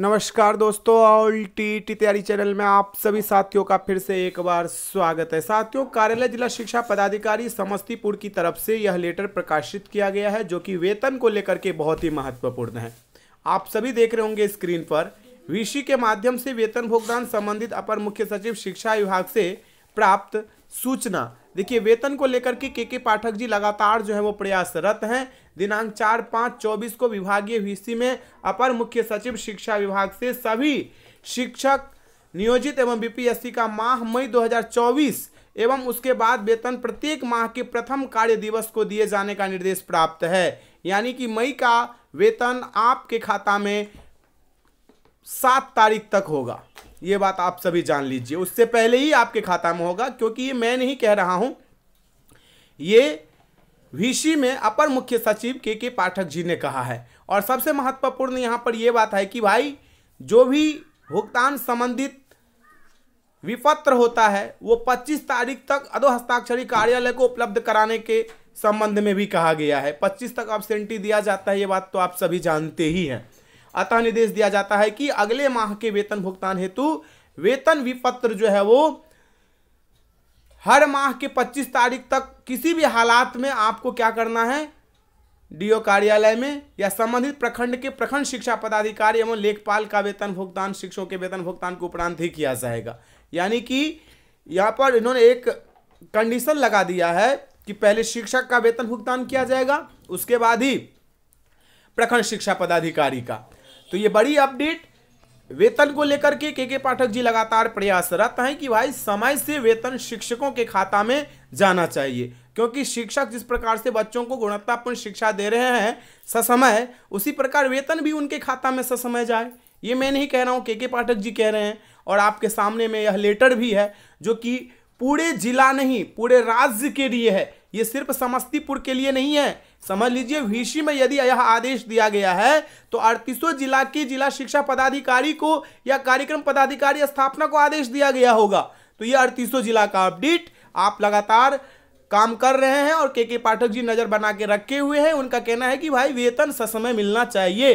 नमस्कार दोस्तों all T T तैयारी चैनल में आप सभी साथियों का फिर से एक बार स्वागत है साथियों कार्यालय जिला शिक्षा पदाधिकारी समस्तीपुर की तरफ से यह लेटर प्रकाशित किया गया है जो कि वेतन को लेकर के बहुत ही महत्वपूर्ण है आप सभी देख रहे होंगे स्क्रीन पर वीसी के माध्यम से वेतन भुगतान संबंधित अपर मुख्य सचिव शिक्षा विभाग से प्राप्त सूचना देखिए वेतन को लेकर के के के पाठक जी लगातार जो है वो प्रयासरत हैं दिनांक चार पाँच चौबीस को विभागीय वीसी में अपर मुख्य सचिव शिक्षा विभाग से सभी शिक्षक नियोजित एवं बीपीएससी का माह मई 2024 एवं उसके बाद वेतन प्रत्येक माह के प्रथम कार्य दिवस को दिए जाने का निर्देश प्राप्त है यानी कि मई का वेतन आपके खाता में सात तारीख तक होगा ये बात आप सभी जान लीजिए उससे पहले ही आपके खाता में होगा क्योंकि ये मैं नहीं कह रहा हूँ ये विषि में अपर मुख्य सचिव के के पाठक जी ने कहा है और सबसे महत्वपूर्ण यहाँ पर यह बात है कि भाई जो भी भुगतान संबंधित विपत्र होता है वो 25 तारीख तक अधो हस्ताक्षरी कार्यालय को उपलब्ध कराने के संबंध में भी कहा गया है 25 तक सेंटी दिया जाता है ये बात तो आप सभी जानते ही हैं अतः निर्देश दिया जाता है कि अगले माह के वेतन भुगतान हेतु वेतन विपत्र जो है वो हर माह के 25 तारीख तक किसी भी हालात में आपको क्या करना है डीओ कार्यालय में या संबंधित प्रखंड के प्रखंड शिक्षा पदाधिकारी एवं लेखपाल का वेतन भुगतान शिक्षकों के वेतन भुगतान को उपरांत ही किया जाएगा यानी कि यहाँ पर इन्होंने एक कंडीशन लगा दिया है कि पहले शिक्षक का वेतन भुगतान किया जाएगा उसके बाद ही प्रखंड शिक्षा पदाधिकारी का तो ये बड़ी अपडेट वेतन को लेकर के के पाठक जी लगातार प्रयासरत हैं कि भाई समय से वेतन शिक्षकों के खाता में जाना चाहिए क्योंकि शिक्षक जिस प्रकार से बच्चों को गुणवत्तापूर्ण शिक्षा दे रहे हैं ससमय उसी प्रकार वेतन भी उनके खाता में ससमय जाए ये मैं नहीं कह रहा हूँ के के पाठक जी कह रहे हैं और आपके सामने में यह लेटर भी है जो कि पूरे जिला नहीं पूरे राज्य के लिए है ये सिर्फ समस्तीपुर के लिए नहीं है समझ लीजिए वीसी में यदि यह आदेश दिया गया है तो अड़तीसों जिला की जिला शिक्षा पदाधिकारी को या कार्यक्रम पदाधिकारी स्थापना को आदेश दिया गया होगा तो ये अड़तीसों जिला का अपडेट आप लगातार काम कर रहे हैं और के के पाठक जी नज़र बना के रखे हुए हैं उनका कहना है कि भाई वेतन ससमय मिलना चाहिए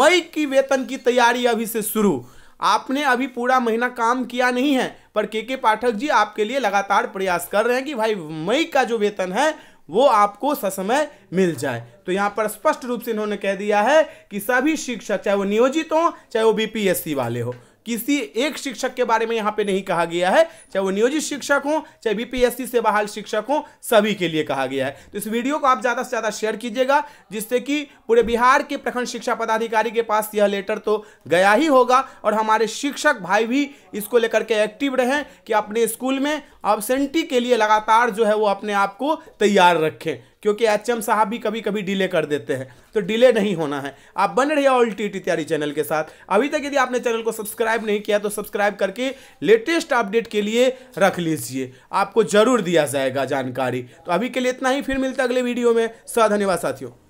मई की वेतन की तैयारी अभी से शुरू आपने अभी पूरा महीना काम किया नहीं है पर के के पाठक जी आपके लिए लगातार प्रयास कर रहे हैं कि भाई मई का जो वेतन है वो आपको ससमय मिल जाए तो यहाँ पर स्पष्ट रूप से इन्होंने कह दिया है कि सभी शिक्षक चाहे वो नियोजित हों चाहे वो बीपीएससी वाले हो किसी एक शिक्षक के बारे में यहाँ पे नहीं कहा गया है चाहे वो नियोजित शिक्षक हो चाहे बीपीएससी से बहाल शिक्षक हो सभी के लिए कहा गया है तो इस वीडियो को आप ज़्यादा से ज़्यादा शेयर कीजिएगा जिससे कि पूरे बिहार के प्रखंड शिक्षा पदाधिकारी के पास यह लेटर तो गया ही होगा और हमारे शिक्षक भाई भी इसको लेकर के एक्टिव रहें कि अपने स्कूल में ऑब्सेंटी के लिए लगातार जो है वो अपने आप को तैयार रखें क्योंकि एच एम साहब भी कभी कभी डिले कर देते हैं तो डिले नहीं होना है आप बन रहिए ऑल टी टी तैयारी चैनल के साथ अभी तक यदि आपने चैनल को सब्सक्राइब नहीं किया तो सब्सक्राइब करके लेटेस्ट अपडेट के लिए रख लीजिए आपको जरूर दिया जाएगा जानकारी तो अभी के लिए इतना ही फिर मिलता अगले वीडियो में सधन्यवाद साथियों